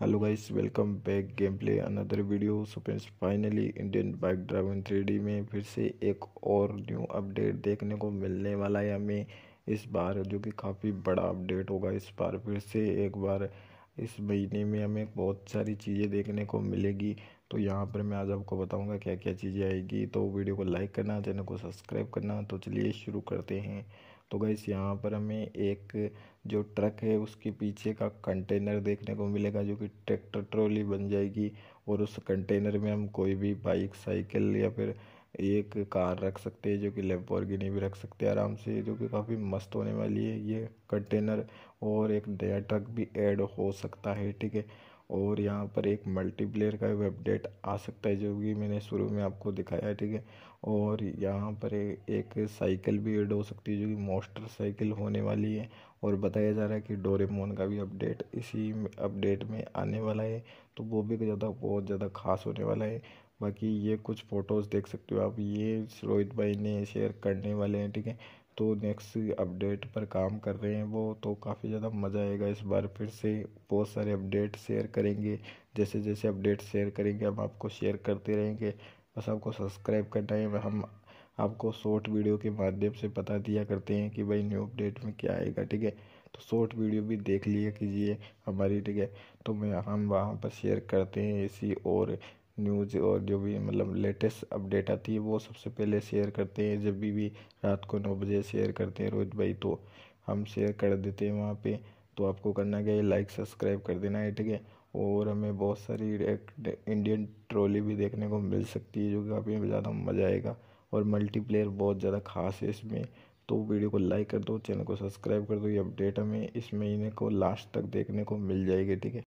hello guys welcome back game play another video so friends finally Indian bike driving three में फिर से एक और न्यू अपडेट देखने को मिलने वाला है हमें इस बार जो कि काफ़ी बड़ा अपडेट होगा इस बार फिर से एक बार इस महीने में हमें बहुत सारी चीज़ें देखने को मिलेगी तो यहाँ पर मैं आज आपको बताऊँगा क्या क्या चीज़ें आएगी तो वीडियो को लाइक करना चैनल को सब्सक्राइब करना तो चलिए शुरू करते हैं तो गैस यहाँ पर हमें एक जो ट्रक है उसके पीछे का कंटेनर देखने को मिलेगा जो कि ट्रैक्टर ट्रॉली बन जाएगी और उस कंटेनर में हम कोई भी बाइक साइकिल या फिर एक कार रख सकते हैं जो कि लेबोरगिनी भी रख सकते हैं आराम से जो कि काफ़ी मस्त होने वाली है ये कंटेनर और एक नया ट्रक भी ऐड हो सकता है ठीक है और यहाँ पर एक मल्टीप्लेयर का भी अपडेट आ सकता है जो कि मैंने शुरू में आपको दिखाया है ठीक है और यहाँ पर एक साइकिल भी ऐड हो सकती है जो कि मोस्टर साइकिल होने वाली है और बताया जा रहा है कि डोरेमोन का भी अपडेट इसी अपडेट में आने वाला है तो वो भी ज़्यादा बहुत ज़्यादा खास होने वाला है बाकी ये कुछ फ़ोटोज़ देख सकते हो आप ये रोहित भाई ने शेयर करने वाले हैं ठीक है तो नेक्स्ट अपडेट पर काम कर रहे हैं वो तो काफ़ी ज़्यादा मज़ा आएगा इस बार फिर से बहुत सारे अपडेट शेयर करेंगे जैसे जैसे अपडेट शेयर करेंगे हम आपको शेयर करते रहेंगे बस आपको सब्सक्राइब करना है हम आपको शॉर्ट वीडियो के माध्यम से बता दिया करते हैं कि भाई न्यू अपडेट में क्या आएगा ठीक है तो शॉर्ट वीडियो भी देख लिया कीजिए हमारी ठीक है तो मैं हम वहाँ पर शेयर करते हैं ऐसी और न्यूज़ और जो भी मतलब लेटेस्ट अपडेट आती है वो सबसे पहले शेयर करते हैं जब भी भी रात को नौ बजे शेयर करते हैं रोहित भाई तो हम शेयर कर देते हैं वहाँ पे तो आपको करना क्या है लाइक सब्सक्राइब कर देना है ठीक है और हमें बहुत सारी इंडियन ट्रॉली भी देखने को मिल सकती है जो कि काफ़ी ज़्यादा मज़ा आएगा और मल्टीप्लेयर बहुत ज़्यादा खास है इसमें तो वीडियो को लाइक कर दो चैनल को सब्सक्राइब कर दो ये अपडेट हमें इस महीने को लास्ट तक देखने को मिल जाएगी ठीक है